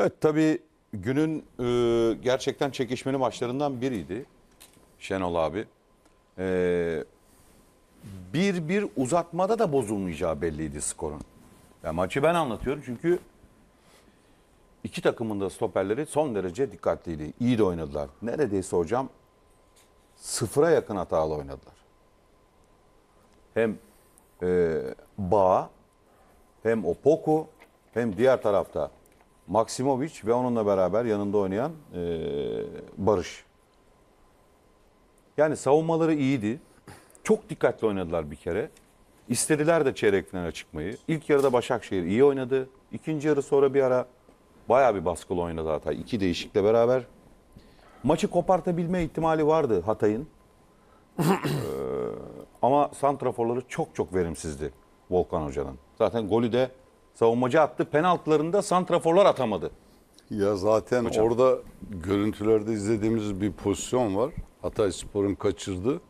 Evet tabii günün e, gerçekten çekişmeli maçlarından biriydi Şenol abi. E, bir bir uzatmada da bozulmayacağı belliydi skorun. Yani maçı ben anlatıyorum çünkü iki takımın da stoperleri son derece dikkatliydi. İyi de oynadılar. Neredeyse hocam sıfıra yakın hatalı oynadılar. Hem e, Bağ hem Poku hem diğer tarafta Maksimovic ve onunla beraber yanında oynayan e, Barış. Yani savunmaları iyiydi. Çok dikkatli oynadılar bir kere. İstediler de çeyrek finale çıkmayı. İlk yarıda Başakşehir iyi oynadı. İkinci yarı sonra bir ara baya bir baskılı oynadı Hatay. İki değişikle beraber. Maçı kopartabilme ihtimali vardı Hatay'ın. ee, ama santraforları çok çok verimsizdi Volkan Hoca'nın. Zaten golü de savunmacı attı. Penaltılarında santraforlar atamadı. Ya zaten Hocam. orada görüntülerde izlediğimiz bir pozisyon var. Hatay Spor'un kaçırdı.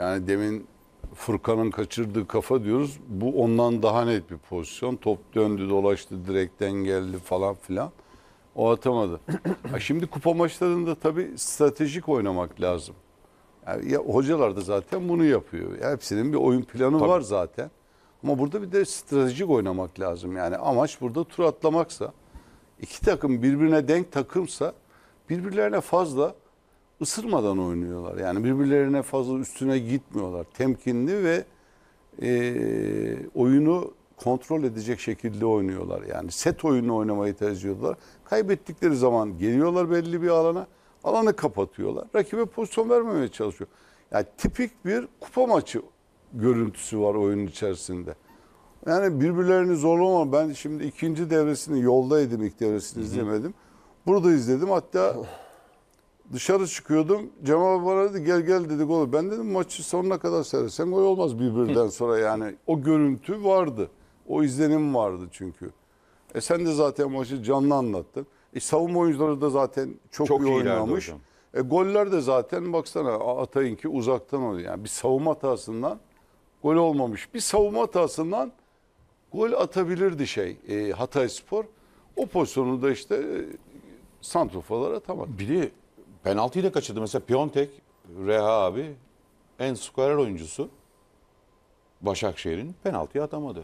Yani demin Furkan'ın kaçırdığı kafa diyoruz. Bu ondan daha net bir pozisyon. Top döndü dolaştı direkten geldi falan filan. O atamadı. ha şimdi kupa maçlarında tabii stratejik oynamak lazım. Yani ya, hocalar da zaten bunu yapıyor. Ya hepsinin bir oyun planı tabii. var zaten. Ama burada bir de stratejik oynamak lazım. Yani amaç burada tur atlamaksa, iki takım birbirine denk takımsa birbirlerine fazla ısırmadan oynuyorlar. Yani birbirlerine fazla üstüne gitmiyorlar. Temkinli ve e, oyunu kontrol edecek şekilde oynuyorlar. Yani set oyunu oynamayı tercih ediyorlar. Kaybettikleri zaman geliyorlar belli bir alana. Alanı kapatıyorlar. Rakibe pozisyon vermemeye çalışıyor. Yani tipik bir kupa maçı görüntüsü var oyunun içerisinde. Yani birbirlerini zorlama. Ben şimdi ikinci devresini yoldaydım ilk devresini Hı-hı. izlemedim. Burada izledim. Hatta dışarı çıkıyordum. Cem abi bana dedi gel gel dedik olur. Ben dedim maçı sonuna kadar seyretsem gol olmaz birbirinden sonra yani. O görüntü vardı. O izlenim vardı çünkü. E sen de zaten maçı canlı anlattın. E savunma oyuncuları da zaten çok, çok iyi oynamış. Hocam. E goller de zaten baksana Atay'ınki uzaktan oluyor. Yani bir savunma hatasından gol olmamış. Bir savunma hatasından gol atabilirdi şey e, Hatay Spor. O pozisyonu da işte e, tamam. atamadı. Biri penaltıyı da kaçırdı. Mesela Piontek, Reha abi en skorer oyuncusu Başakşehir'in penaltıyı atamadı.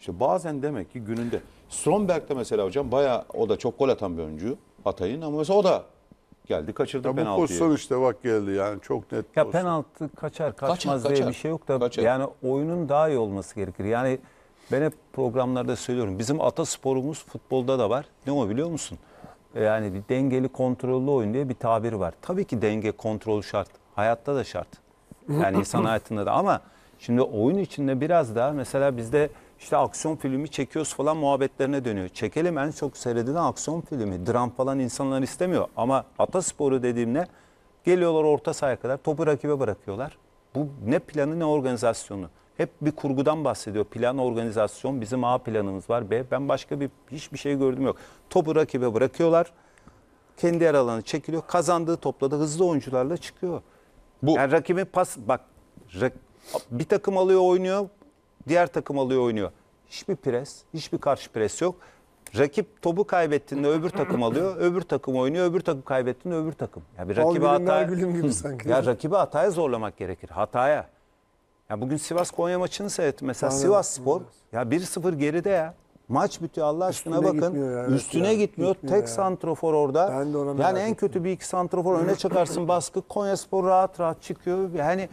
İşte bazen demek ki gününde. Stromberg de mesela hocam bayağı o da çok gol atan bir oyuncu Hatay'ın ama mesela o da Geldi kaçırdı Ya bu penaltıyı. pozisyon işte bak geldi yani çok net Ya pozisyon. penaltı kaçar kaçmaz diye kaçar. bir şey yok da Kaçar. yani oyunun daha iyi olması gerekir. Yani ben hep programlarda söylüyorum. Bizim ata sporumuz futbolda da var. Ne o biliyor musun? E, yani bir dengeli kontrollü oyun diye bir tabir var. Tabii ki denge kontrol şart. Hayatta da şart. Yani insan hayatında da ama şimdi oyun içinde biraz daha mesela bizde işte aksiyon filmi çekiyoruz falan muhabbetlerine dönüyor. Çekelim en çok seyredilen aksiyon filmi. Dram falan insanlar istemiyor. Ama atasporu dediğimde geliyorlar orta sahaya kadar topu rakibe bırakıyorlar. Bu ne planı ne organizasyonu. Hep bir kurgudan bahsediyor. Plan, organizasyon, bizim A planımız var. B, ben başka bir hiçbir şey gördüm yok. Topu rakibe bırakıyorlar. Kendi yer alanı çekiliyor. Kazandığı topla da hızlı oyuncularla çıkıyor. Bu... Yani rakibin pas... Bak bir takım alıyor oynuyor. Diğer takım alıyor oynuyor. Hiçbir pres, hiçbir karşı pres yok. Rakip topu kaybettiğinde öbür takım alıyor, öbür takım oynuyor, öbür takım kaybettiğinde öbür takım. Ya bir rakibi hata gibi sanki. Ya rakibi hataya zorlamak gerekir. Hataya. Ya bugün Sivas Konya maçını seyrettim. Mesela Aynen. Sivas Spor ya 1-0 geride ya. Maç bitiyor Allah aşkına Üstüne bakın. Gitmiyor ya, evet Üstüne ya. gitmiyor. Gitmiyor Tek ya. santrofor orada. Ben de ona Yani en kötü bir iki santrofor öne çıkarsın baskı. Konya Spor rahat rahat çıkıyor. Yani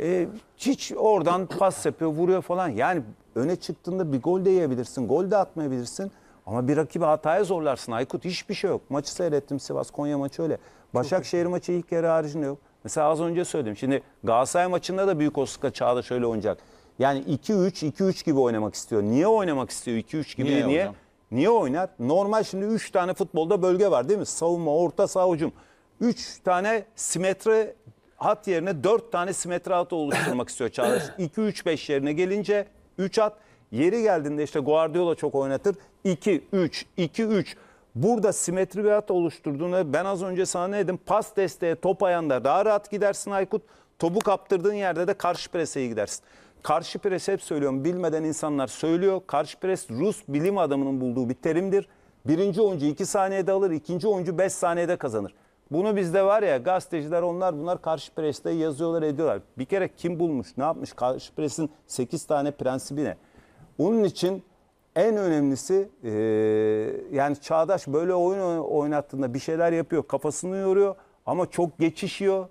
e, hiç oradan pas yapıyor, vuruyor falan. Yani öne çıktığında bir gol de yiyebilirsin, gol de atmayabilirsin. Ama bir rakibi hataya zorlarsın Aykut. Hiçbir şey yok. Maçı seyrettim Sivas Konya maçı öyle. Başakşehir maçı ilk yarı haricinde yok. Mesela az önce söyledim. Şimdi Galatasaray maçında da büyük olasılıkla Çağdaş şöyle oynayacak. Yani 2-3, 2-3 gibi oynamak istiyor. Niye oynamak istiyor 2-3 gibi? Niye? Niye, niye oynar? Normal şimdi 3 tane futbolda bölge var değil mi? Savunma, orta, savucum. 3 tane simetri hat yerine 4 tane simetri hat oluşturmak istiyor Çağdaş. 2-3-5 yerine gelince 3 at Yeri geldiğinde işte Guardiola çok oynatır. 2-3, 2-3. Burada simetri bir hat oluşturduğunu ben az önce sana ne dedim? Pas desteğe top ayağında daha rahat gidersin Aykut. Topu kaptırdığın yerde de karşı preseye gidersin. Karşı pres hep söylüyorum bilmeden insanlar söylüyor. Karşı pres Rus bilim adamının bulduğu bir terimdir. Birinci oyuncu 2 saniyede alır, ikinci oyuncu 5 saniyede kazanır. Bunu bizde var ya gazeteciler onlar bunlar karşı preste yazıyorlar ediyorlar. Bir kere kim bulmuş ne yapmış karşı presin 8 tane prensibi ne? Onun için en önemlisi e, yani Çağdaş böyle oyun oynattığında bir şeyler yapıyor kafasını yoruyor ama çok geçişiyor.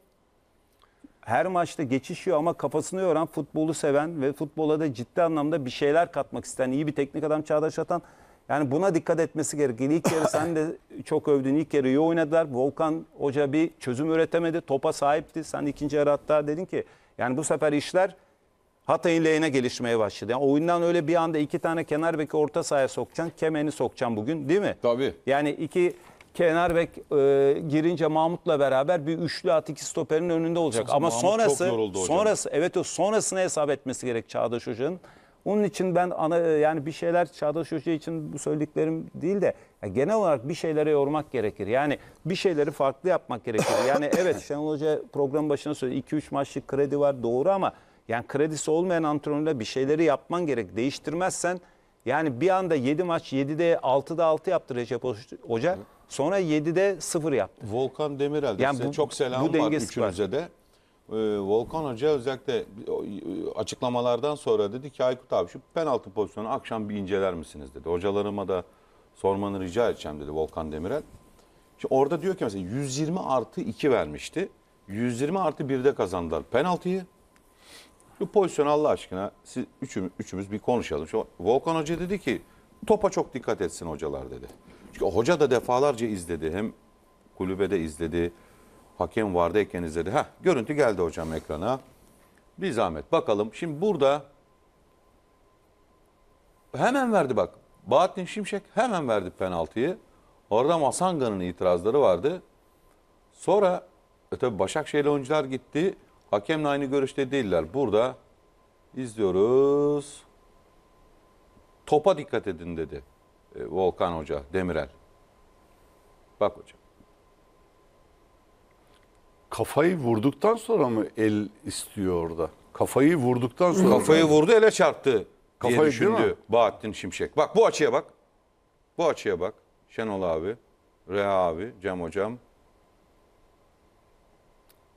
Her maçta geçişiyor ama kafasını yoran futbolu seven ve futbola da ciddi anlamda bir şeyler katmak isteyen iyi bir teknik adam Çağdaş Atan yani buna dikkat etmesi gerekir. İlk yarı sen de çok övdün. İlk yarı iyi oynadılar. Volkan Hoca bir çözüm üretemedi. Topa sahipti. Sen ikinci yarı hatta dedin ki yani bu sefer işler Hatay'ın lehine gelişmeye başladı. Yani oyundan öyle bir anda iki tane kenar beki orta sahaya sokacaksın. Kemeni sokacaksın bugün değil mi? Tabii. Yani iki kenar bek e, girince Mahmut'la beraber bir üçlü at iki stoperin önünde olacak. Ama Mahmut sonrası sonrası evet o sonrasını hesap etmesi gerek Çağdaş Hoca'nın. Onun için ben ana e, yani bir şeyler Çağdaş Hoca için bu söylediklerim değil de ya genel olarak bir şeylere yormak gerekir. Yani bir şeyleri farklı yapmak gerekir. Yani evet Şenol Hoca program başına söyledi 2-3 maçlık kredi var doğru ama yani kredisi olmayan antrenörle bir şeyleri yapman gerek. Değiştirmezsen yani bir anda 7 maç 7'de 6'da 6 yaptı Recep Hoca. Sonra 7'de 0 yaptı. Volkan Demirel yani size bu, çok selam bu var üçünüze var. de. Ee, Volkan Hoca özellikle açıklamalardan sonra dedi ki Aykut abi şu penaltı pozisyonu akşam bir inceler misiniz dedi. Hocalarıma da sormanı rica edeceğim dedi Volkan Demirel. Şimdi orada diyor ki mesela 120 artı 2 vermişti. 120 artı 1'de kazandılar penaltıyı. Bu pozisyonu Allah aşkına siz üçümüz, üçümüz bir konuşalım. Şu Volkan Hoca dedi ki topa çok dikkat etsin hocalar dedi. Çünkü hoca da defalarca izledi. Hem kulübede izledi. Hakem vardı Eken izledi. Heh, görüntü geldi hocam ekrana. Bir zahmet bakalım. Şimdi burada hemen verdi bak. Bahattin Şimşek hemen verdi penaltıyı. Orada Masanga'nın itirazları vardı. Sonra e Başakşehir oyuncular gitti. Hakemle aynı görüşte değiller. Burada izliyoruz. Topa dikkat edin dedi e, Volkan Hoca, Demirel. Bak hocam kafayı vurduktan sonra mı el istiyor orada? Kafayı vurduktan sonra. Kafayı mı? vurdu ele çarptı diye kafayı düşündü Bahattin Şimşek. Bak bu açıya bak. Bu açıya bak. Şenol abi, Reha abi, Cem hocam.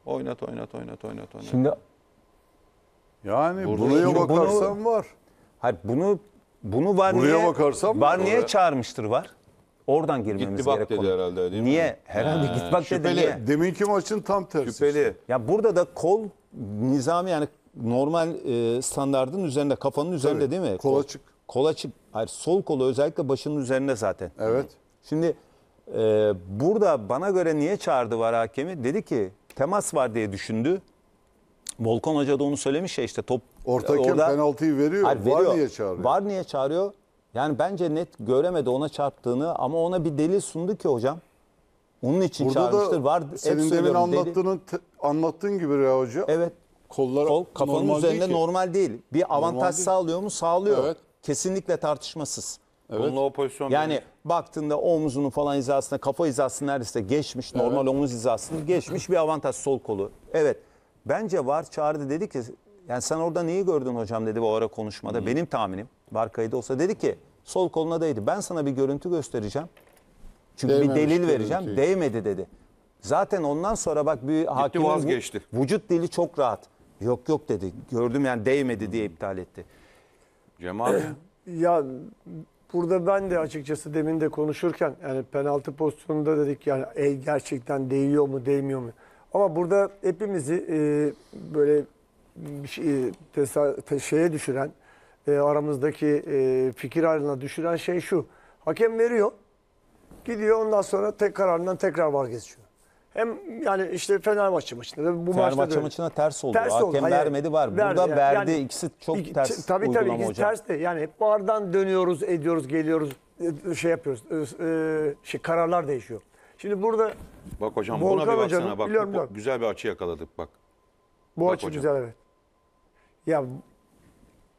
Oynat oynat oynat oynat oynat. Şimdi yani buraya şimdi bakarsan bunu, var. Hayır bunu bunu var Buraya niye bakarsan var var niye çağırmıştır var? Oradan girmemiz Gitti gerek. dedi herhalde, değil mi? Niye? Herhalde Ha, git bak dedi. şüpheli. Niye? Deminki maçın tam tersi. Şüpheli. Ya burada da kol nizami yani normal e, standardın üzerinde kafanın üzerinde Tabii. değil mi? Kol Kol- açık. Kol açık. Hayır sol kolu özellikle başının üzerinde zaten. Evet. Şimdi e, burada bana göre niye çağırdı var hakemi? Dedi ki temas var diye düşündü. Volkan Hoca da onu söylemiş ya işte top Orta hakem penaltıyı veriyor. Hayır, Var niye çağırıyor? Var niye çağırıyor? Yani bence net göremedi ona çarptığını ama ona bir delil sundu ki hocam. Onun için Burada çağırmıştır. Var, senin demin söylüyorum, anlattığının, te- anlattığın gibi ya Hoca. Evet. Kollar Kol kafanın normal üzerinde değil ki. normal değil. Bir avantaj Normal değil. sağlıyor mu? Sağlıyor. Evet. Kesinlikle tartışmasız. Evet o pozisyon Yani baktığında omuzunun falan hizasına, kafa hizasını neredeyse geçmiş. Normal omuz hizasını geçmiş bir avantaj sol kolu. Evet. Bence var çağırdı dedi ki yani sen orada neyi gördün hocam dedi bu ara konuşmada. Benim tahminim var kaydı olsa dedi ki sol koluna değdi. Ben sana bir görüntü göstereceğim. Çünkü Değmemiş bir delil vereceğim. görüntüyü. Değmedi dedi. Zaten ondan sonra bak bir hakim vazgeçti. vücut dili çok rahat. Yok yok dedi. Gördüm yani değmedi diye iptal etti. Cem abi. Eh, ya burada ben de açıkçası demin de konuşurken yani penaltı pozisyonunda dedik yani el gerçekten değiyor mu değmiyor mu? Ama burada hepimizi e, böyle bir şey, eh, tesa- te- şeye düşüren e, aramızdaki e, fikir ayrılığına düşüren şey şu. Hakem veriyor. Gidiyor ondan sonra tek kararından tekrar vazgeçiyor. Hem yani işte Fenerbahçe maçında bu Fenerbahçe maçta maçına ters oldu. Ters Hakem oldu. vermedi var. Verdi, Burada yani. verdi yani, ikisi çok iki, ters tabii, tabii, ikisi hocam. ters de yani hep bardan dönüyoruz, ediyoruz, geliyoruz, e, şey yapıyoruz. E, e, şey kararlar değişiyor. Şimdi burada Bak hocam Volkan buna bir baksana hocam, bak. Biliyorum, biliyorum. Güzel bir açı yakaladık bak. Bu bak açı hocam. güzel evet. Ya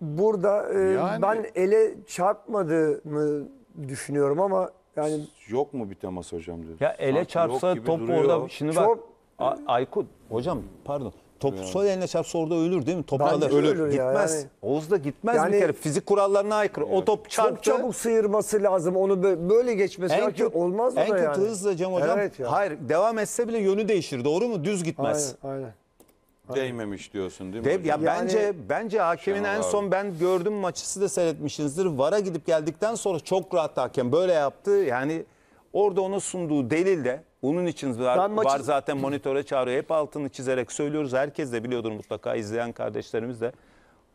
burada e, Yani- ben ele çarpmadığını düşünüyorum ama yani Yok mu bir temas hocam dedi. Ya ele çarpsa top orada şimdi bak Çok- A- Aykut hocam pardon. Top sol eline çarpsa orada ölür değil mi? Top Bence alır. ölür Gitmez. yani. Oğuz da gitmez Yani- bir kere. Fizik kurallarına aykırı. O top çarptı. çok çabuk sıyırması lazım. Onu böyle geçmesi en kötü, olmaz mı en da kötü hızla Cem hocam. Evet ya. Hayır devam etse bile yönü değişir. Doğru mu? Düz gitmez. Aynen, aynen değmemiş diyorsun değil mi? Dev, ya Yani- bence bence hakemin en son ben gördüm maçısı da de seyretmişsinizdir. VAR'a gidip geldikten sonra çok rahat hakem böyle yaptı. Yani orada ona sunduğu delil de onun için var, maçı- var zaten monitöre çağırıyor. Hep altını çizerek söylüyoruz. Herkes de biliyordur mutlaka izleyen kardeşlerimiz de.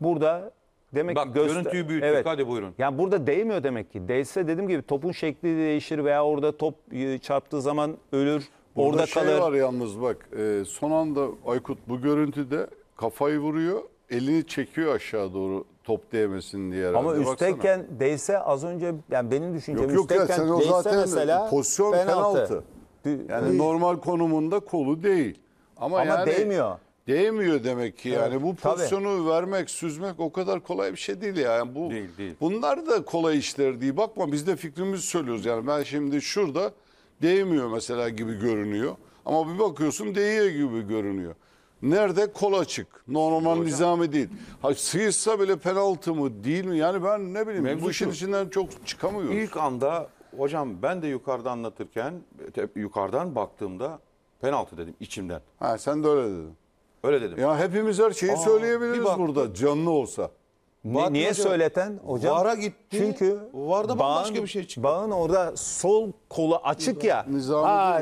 Burada demek Bak, ki göster- görüntüyü büyüttük. Hadi buyurun. yani burada değmiyor demek ki. Değse dediğim gibi topun şekli değişir veya orada top e, çarptığı zaman ölür. Burada Orada şey kalır. var yalnız bak e, son anda Aykut bu görüntüde kafayı vuruyor elini çekiyor aşağı doğru top değmesin diye Ama üstekken Baksana. değse az önce yani benim düşüncem Yok yok ya değse zaten mesela pozisyon penaltı. penaltı. Yani Değil. normal konumunda kolu değil. Ama, Ama yani değmiyor. Değmiyor demek ki yani Evet, bu tabii. pozisyonu vermek, süzmek o kadar kolay bir şey değil ya. yani. Bu Değil, değil. bunlar da kolay işler değil. Bakma biz de fikrimizi söylüyoruz. Yani ben şimdi şurada değmiyor mesela gibi görünüyor. Ama bir bakıyorsun değiyor gibi görünüyor. Nerede kol açık. Normal nizami değil. Ha, sıyırsa bile penaltı mı değil mi? Yani ben ne bileyim Mevzu bu işin içinden çok çıkamıyoruz. İlk anda hocam ben de yukarıda anlatırken yukarıdan baktığımda penaltı dedim içimden. Ha, sen de öyle dedin. Öyle dedim. Ya hepimiz her şeyi Aa, söyleyebiliriz bir burada canlı olsa. Bahattin niye hocam, söyleten hocam? VAR'a gitti. Çünkü VAR'da bağın, başka bir şey çıktı. Bağın orada sol kolu açık ya. Nizami aa,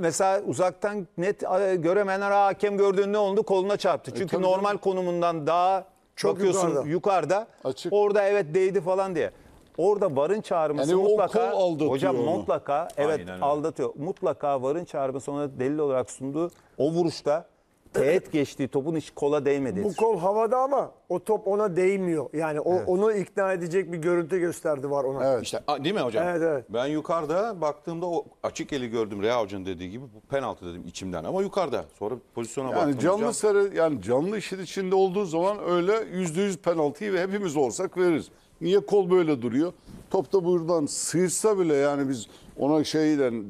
mesela uzaktan net göremeyenler hakem gördüğün ne oldu? Koluna çarptı. E, Çünkü e, normal konumundan daha çok bakıyorsun yukarıda. yukarıda açık. Orada evet değdi falan diye. Orada varın çağrıması yani mutlaka hocam onu. mutlaka evet aldatıyor. Mutlaka varın çağrıması ona delil olarak sunduğu o vuruşta teğet geçtiği topun hiç kola değmedi. Bu kol havada ama o top ona değmiyor. Yani o, onu ikna edecek bir görüntü gösterdi var ona. Evet. İşte değil mi hocam? Evet, evet. Ben yukarıda baktığımda o açık eli gördüm Rea Hoca'nın dediği gibi bu penaltı dedim içimden ama yukarıda. Sonra pozisyona Yani baktım canlı hocam. sarı yani canlı işin içinde olduğu zaman öyle yüzde yüz penaltıyı ve hepimiz olsak veririz. Niye kol böyle duruyor? Top da buradan sıyırsa bile yani biz ona şeyden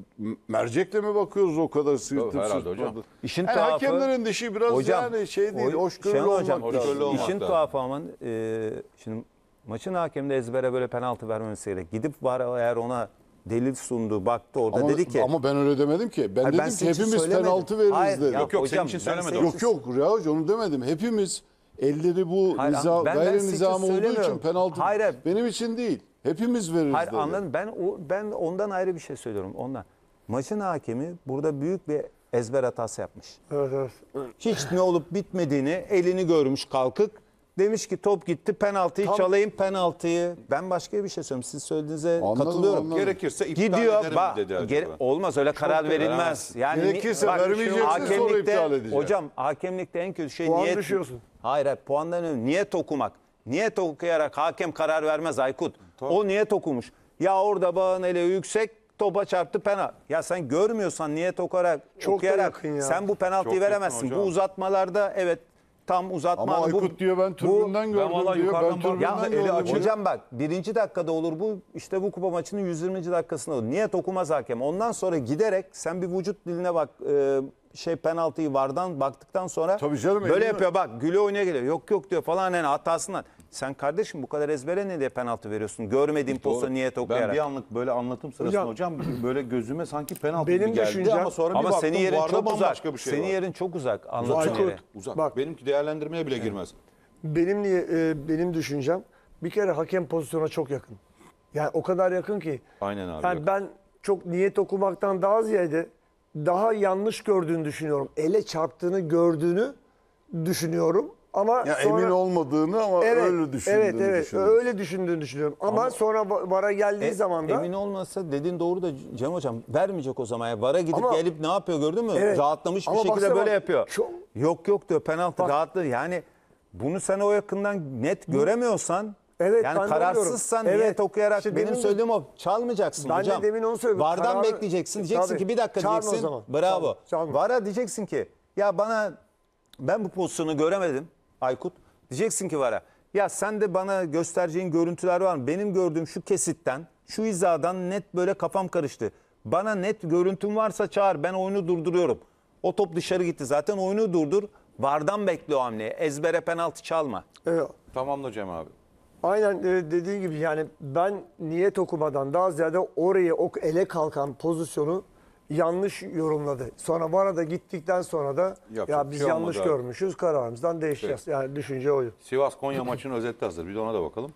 mercekle mi bakıyoruz o kadar sıyırtıp Tabii, hocam. İşin yani tuhafı, hakemlerin dişi biraz hocam, yani şey değil, hoşgörülü olmak hocam, hoşgörülü olmak İşin da. tuhafı ama e, şimdi maçın hakemde ezbere böyle penaltı vermemesi gerek. Gidip var eğer ona delil sundu, baktı orada ama, dedi ki. Ama ben öyle demedim ki. Ben Hayır, dedim ben ki hepimiz penaltı veririz Hayır, dedi. Yok yok hocam, senin için söylemedim. Yok yok Reha Hoca onu demedim. Hepimiz elleri bu Hayır, nizam, gayri sekiz olduğu için penaltı Hayır, hayır. benim için değil. Hepimiz veririz. Hayır dedi. anladım. Ben o, ben ondan ayrı bir şey söylüyorum. Ondan. Maçın hakemi burada büyük bir ezber hatası yapmış. Evet evet. Hiç ne olup bitmediğini elini görmüş kalkık. Demiş ki top gitti penaltıyı çalayım penaltıyı. Ben başka bir şey söylüyorum. Siz söylediğinize Anladım, katılıyorum. anladım. Gerekirse iptal Gidiyor ederim bak dedi acaba. gere- olmaz öyle karar verilmez. Yani ni- Gerekirse vermeyeceksiniz, sonra iptal edeceğim. Hocam hakemlikte en kötü şey Puan niyet. düşüyorsun. Hayır, hayır puandan önemli. Niyet okumak. Niyet okuyarak hakem karar vermez Aykut. Top. O niyet okumuş. Ya orada bağın ele yüksek topa çarptı penaltı. Ya sen görmüyorsan niyet okarak, Çok okuyarak sen bu penaltıyı Çok veremezsin. Bu uzatmalarda evet tam uzatma. Ama Aykut bu, diyor ben tribünden gördüm ben diyor. Ben tribünden ya, eli açık. Hocam bak birinci dakikada olur bu işte bu kupa maçının 120. dakikasında olur. Niyet okumaz hakem. Ondan sonra giderek sen bir vücut diline bak e, şey penaltıyı vardan baktıktan sonra Tabii canım, böyle yapıyor bak güle oynaya geliyor. Yok yok diyor falan yani hatasından. Sen kardeşim bu kadar ezbere ne diye penaltı veriyorsun? görmediğim posta niyet okuyarak. Ben bir anlık böyle anlatım sırasında hocam, böyle gözüme sanki penaltı Benim gibi geldi düşüncem- ama sonra ama baktım senin yerin çok uzak. bambaşka bir şey senin var. yerin çok uzak anlatım yeri. Uzak. Bak. Benimki değerlendirmeye bile girmez. Benim niye e, benim düşüncem bir kere hakem pozisyona çok yakın. Yani o kadar yakın ki. Aynen abi, Yani ben çok niyet okumaktan daha ziyade daha yanlış gördüğünü düşünüyorum. Ele çarptığını gördüğünü düşünüyorum. Ama ya sonra, emin olmadığını ama evet, öyle düşündüğünü Evet evet düşünüyorum. öyle düşündüğünü düşünüyorum. Ama, ama sonra VAR'a geldiği e, zaman da... Emin olmasa dedin doğru da Cem Hocam vermeyecek o zaman. ya VAR'a gidip ama, gelip ne yapıyor gördün mü? Evet, Rahatlamış bir şekilde böyle bak, yapıyor. Çok, yok yok diyor penaltı bak, Yani bunu sen o yakından net göremiyorsan Evet, yani kararsızsan evet. niyet okuyarak Şimdi benim söylediğim o çalmayacaksın ben hocam. Ben de demin onu söyledim. Vardan Kararı, bekleyeceksin. E, diyeceksin tabii, ki bir dakika çağırma diyeceksin. O zaman. Bravo. Çağırma, Vara diyeceksin ki ya bana ben bu pozisyonu göremedim Aykut. Diyeceksin ki Vara ya sen de bana göstereceğin görüntüler var mı? Benim gördüğüm şu kesitten şu izadan net böyle kafam karıştı. Bana net görüntün varsa çağır ben oyunu durduruyorum. O top dışarı gitti zaten oyunu durdur. Vardan bekle o hamleyi. Ezbere penaltı çalma. Evet. Tamamla Cem abi. Aynen e, dediğin gibi yani ben niyet okumadan daha ziyade oraya ok ele kalkan pozisyonu yanlış yorumladı. Sonra bu arada gittikten sonra da Yapacak ya biz şey yanlış olmadı görmüşüz kararımızdan değişeceğiz. Yani düşünce oydu. Sivas Konya maçının özeti hazır. Bir de ona da bakalım.